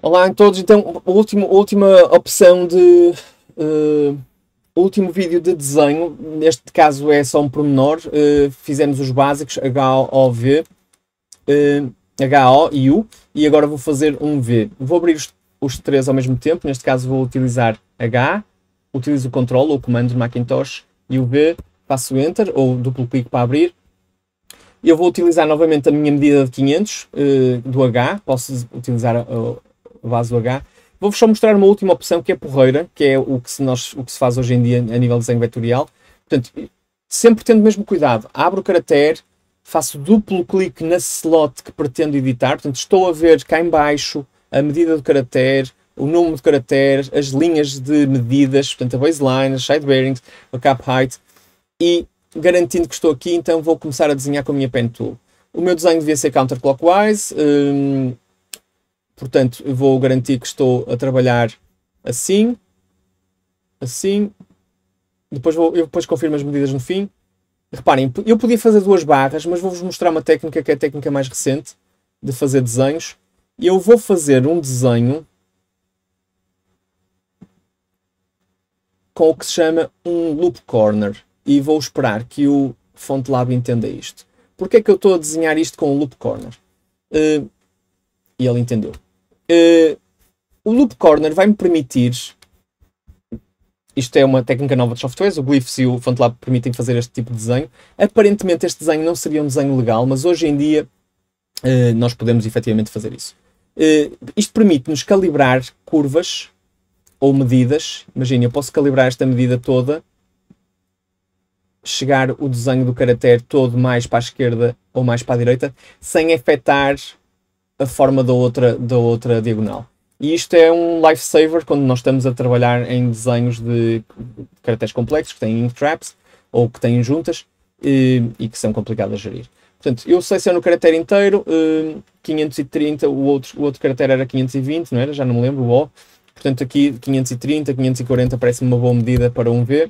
Olá a todos, então última, opção de uh, último vídeo de desenho, neste caso é só um pormenor, uh, fizemos os básicos HOV, uh, eh, HO e U, e agora vou fazer um V. Vou abrir os, os três ao mesmo tempo, neste caso vou utilizar H, utilizo o control ou o comando do Macintosh e o V, faço Enter ou duplo clique para abrir. Eu vou utilizar novamente a minha medida de 500 uh, do H, posso utilizar uh, vaso H. Vou-vos só mostrar uma última opção que é porreira, que é o que, se nós, o que se faz hoje em dia a nível de desenho vetorial. Portanto, sempre tendo o mesmo cuidado, abro o caractere, faço duplo clique na slot que pretendo editar, portanto estou a ver cá em baixo a medida do caractere, o número de caracteres, as linhas de medidas, portanto a baseline, a side bearings, a cap height e garantindo que estou aqui, então vou começar a desenhar com a minha pen tool. O meu desenho devia ser counterclockwise, hum, Portanto, eu vou garantir que estou a trabalhar assim, assim. Depois, vou, eu depois confirmo as medidas no fim. Reparem, eu podia fazer duas barras, mas vou-vos mostrar uma técnica que é a técnica mais recente de fazer desenhos. Eu vou fazer um desenho com o que se chama um loop corner e vou esperar que o FontLab entenda isto. Porquê é que eu estou a desenhar isto com um loop corner? Uh, e ele entendeu. Uh, o loop corner vai me permitir. Isto é uma técnica nova de softwares, o Glyphs e o FontLab permitem fazer este tipo de desenho. Aparentemente este desenho não seria um desenho legal, mas hoje em dia uh, nós podemos efetivamente fazer isso. Uh, isto permite-nos calibrar curvas ou medidas. Imagina, eu posso calibrar esta medida toda, chegar o desenho do caractere todo mais para a esquerda ou mais para a direita, sem afetar a forma da outra, da outra diagonal. E isto é um lifesaver quando nós estamos a trabalhar em desenhos de caracteres complexos, que têm ink traps ou que têm juntas e, e que são complicados a gerir. Portanto, eu seleciono é o caractere inteiro, 530, hum, o outro, o outro caractere era 520, não era? Já não me lembro, o O. Portanto, aqui 530, 540 parece-me uma boa medida para um V.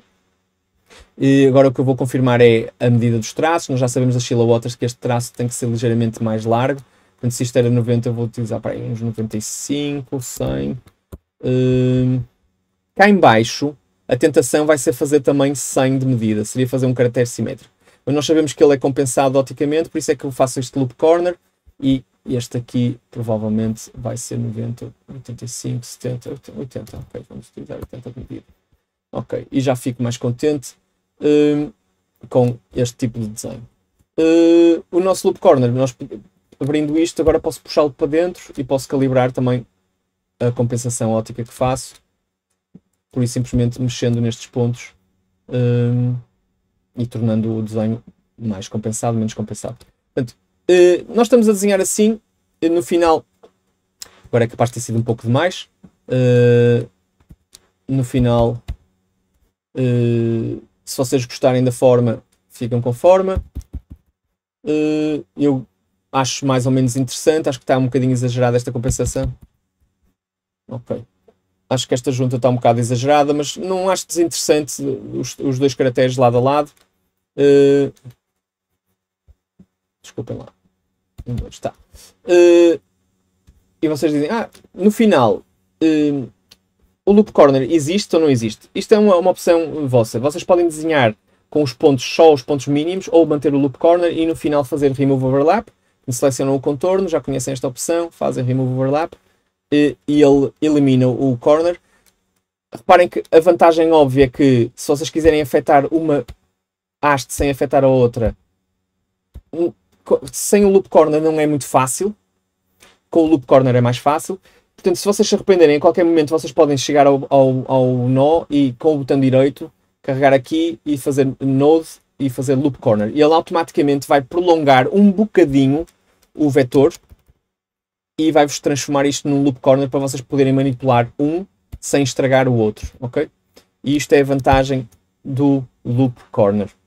E agora o que eu vou confirmar é a medida dos traços. Nós já sabemos das chilawatters que este traço tem que ser ligeiramente mais largo. Portanto, se isto era 90, eu vou utilizar para aí uns 95, 100. Uh, cá embaixo, a tentação vai ser fazer também 100 de medida. Seria fazer um caractere simétrico. Mas nós sabemos que ele é compensado oticamente, por isso é que eu faço este loop corner. E este aqui provavelmente vai ser 90, 85, 70, 80. Ok, vamos utilizar 80 de medida. Ok, e já fico mais contente uh, com este tipo de desenho. Uh, o nosso loop corner, nós abrindo isto, agora posso puxá-lo para dentro e posso calibrar também a compensação óptica que faço, por isso simplesmente mexendo nestes pontos um, e tornando o desenho mais compensado, menos compensado. Portanto, uh, nós estamos a desenhar assim, no final, agora é capaz de ter sido um pouco demais, uh, no final, uh, se vocês gostarem da forma, ficam com forma. eu acho mais ou menos interessante. Acho que está um bocadinho exagerada esta compensação. Ok. Acho que esta junta está um bocado exagerada, mas não acho desinteressante os, os dois caracteres lado a lado. Uh, desculpem lá. Um, dois, está. Uh, eh, e vocês dizem, ah, no final, uh, o loop corner existe ou não existe? Isto é uma, uma opção vossa. Vocês podem desenhar com os pontos só os pontos mínimos ou manter o loop corner e no final fazer remove overlap selecionam o contorno, já conhecem esta opção, fazem remove overlap e, e ele elimina o corner. Reparem que a vantagem óbvia é que se vocês quiserem afetar uma haste sem afetar a outra, sem o loop corner não é muito fácil, com o loop corner é mais fácil. Portanto, se vocês se arrependerem, em qualquer momento vocês podem chegar ao, ao, ao nó e com o botão direito carregar aqui e fazer node e fazer loop corner. E ele automaticamente vai prolongar um bocadinho o vetor e vai-vos transformar isto num loop corner para vocês poderem manipular um sem estragar o outro, ok? E isto é a vantagem do loop corner.